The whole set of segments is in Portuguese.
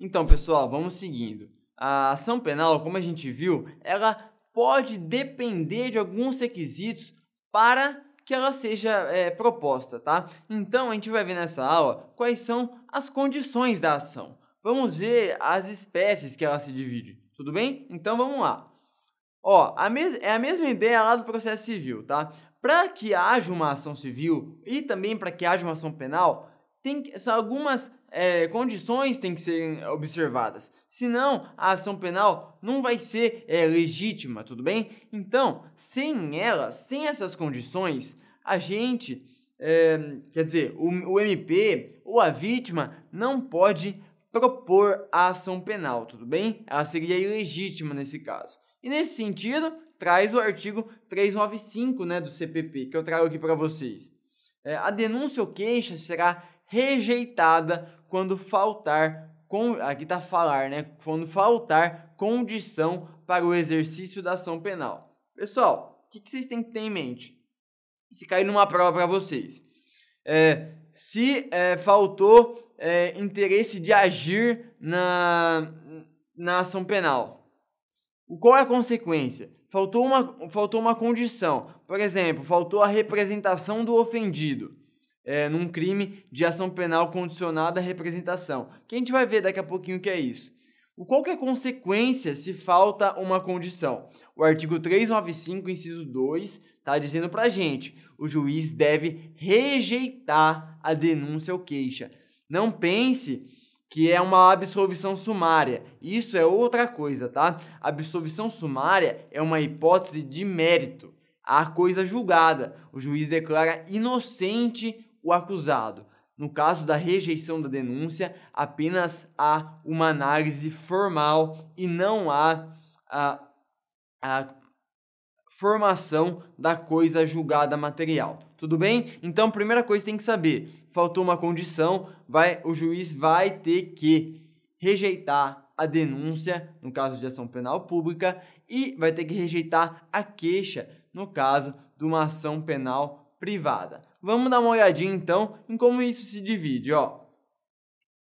Então, pessoal, vamos seguindo. A ação penal, como a gente viu, ela pode depender de alguns requisitos para que ela seja é, proposta, tá? Então, a gente vai ver nessa aula quais são as condições da ação. Vamos ver as espécies que ela se divide, tudo bem? Então, vamos lá. Ó, a é a mesma ideia lá do processo civil, tá? Para que haja uma ação civil e também para que haja uma ação penal, tem que, são algumas é, condições têm que ser observadas. Senão, a ação penal não vai ser é, legítima, tudo bem? Então, sem ela, sem essas condições, a gente, é, quer dizer, o, o MP ou a vítima não pode propor a ação penal, tudo bem? Ela seria ilegítima nesse caso. E nesse sentido, traz o artigo 395 né, do CPP, que eu trago aqui para vocês. É, a denúncia ou queixa será rejeitada quando faltar com aqui tá falar, né? Quando faltar condição para o exercício da ação penal. Pessoal, o que, que, vocês têm que ter em mente? Se cair numa prova para vocês, é, se é, faltou é, interesse de agir na, na ação penal, qual é a consequência? Faltou uma, faltou uma condição, por exemplo, faltou a representação do ofendido é, num crime de ação penal condicionada à representação. Que a gente vai ver daqui a pouquinho o que é isso. O qual que é a consequência se falta uma condição? O artigo 395, inciso 2, está dizendo para gente: o juiz deve rejeitar a denúncia ou queixa. Não pense que é uma absolvição sumária. Isso é outra coisa, tá? absolvição sumária é uma hipótese de mérito. A coisa julgada. O juiz declara inocente o acusado. No caso da rejeição da denúncia, apenas há uma análise formal e não há a, a formação da coisa julgada material. Tudo bem? Então, primeira coisa tem que saber: faltou uma condição, vai o juiz vai ter que rejeitar a denúncia no caso de ação penal pública e vai ter que rejeitar a queixa no caso de uma ação penal privada. Vamos dar uma olhadinha então em como isso se divide, ó.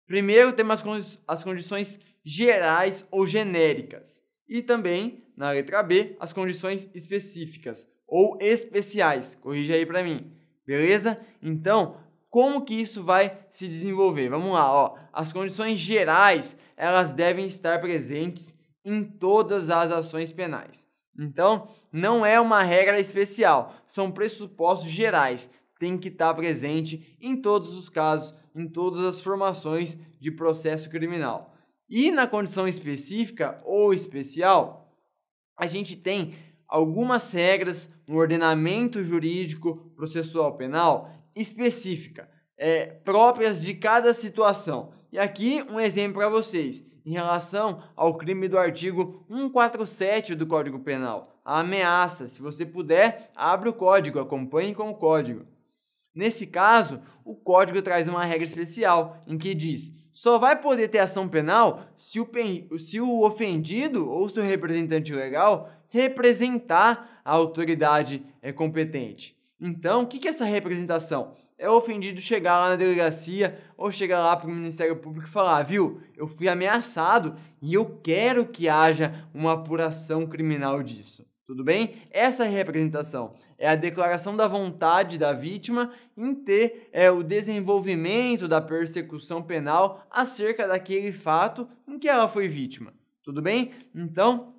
Primeiro temos as condições gerais ou genéricas e também, na letra B, as condições específicas ou especiais. Corrija aí para mim. Beleza? Então, como que isso vai se desenvolver? Vamos lá, ó. As condições gerais, elas devem estar presentes em todas as ações penais. Então, não é uma regra especial, são pressupostos gerais. Tem que estar tá presente em todos os casos, em todas as formações de processo criminal. E na condição específica ou especial, a gente tem algumas regras no ordenamento jurídico processual penal específica é, próprias de cada situação. E aqui um exemplo para vocês, em relação ao crime do artigo 147 do Código Penal, a ameaça. Se você puder, abre o código, acompanhe com o código. Nesse caso, o código traz uma regra especial em que diz: só vai poder ter ação penal se o, pen... se o ofendido ou seu representante legal representar a autoridade é, competente. Então, o que é essa representação? é ofendido chegar lá na delegacia ou chegar lá para o Ministério Público e falar, ah, viu, eu fui ameaçado e eu quero que haja uma apuração criminal disso. Tudo bem? Essa é representação é a declaração da vontade da vítima em ter é, o desenvolvimento da persecução penal acerca daquele fato em que ela foi vítima. Tudo bem? Então,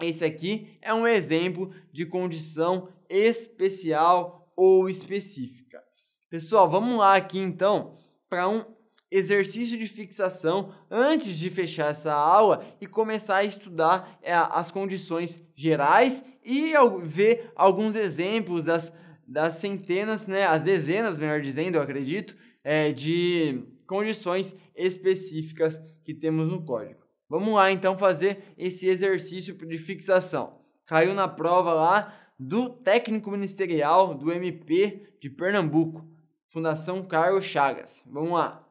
esse aqui é um exemplo de condição especial ou específica. Pessoal, vamos lá aqui então para um exercício de fixação antes de fechar essa aula e começar a estudar é, as condições gerais e ver alguns exemplos das, das centenas, né, as dezenas, melhor dizendo, eu acredito, é, de condições específicas que temos no código. Vamos lá então fazer esse exercício de fixação. Caiu na prova lá do técnico ministerial do MP de Pernambuco. Fundação Carlos Chagas. Vamos lá.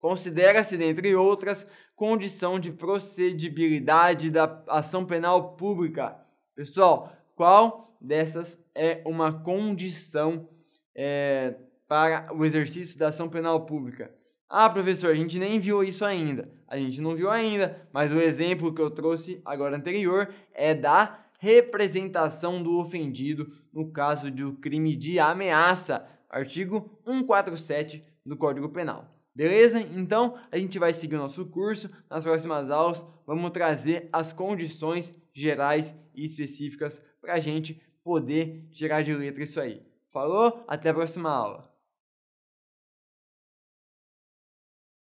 Considera-se, dentre outras, condição de procedibilidade da ação penal pública. Pessoal, qual dessas é uma condição é, para o exercício da ação penal pública? Ah, professor, a gente nem viu isso ainda. A gente não viu ainda, mas o exemplo que eu trouxe agora anterior é da representação do ofendido no caso de um crime de ameaça artigo 147 do Código Penal. Beleza? Então a gente vai seguir o nosso curso. Nas próximas aulas, vamos trazer as condições gerais e específicas para a gente poder tirar de letra isso aí. Falou? Até a próxima aula.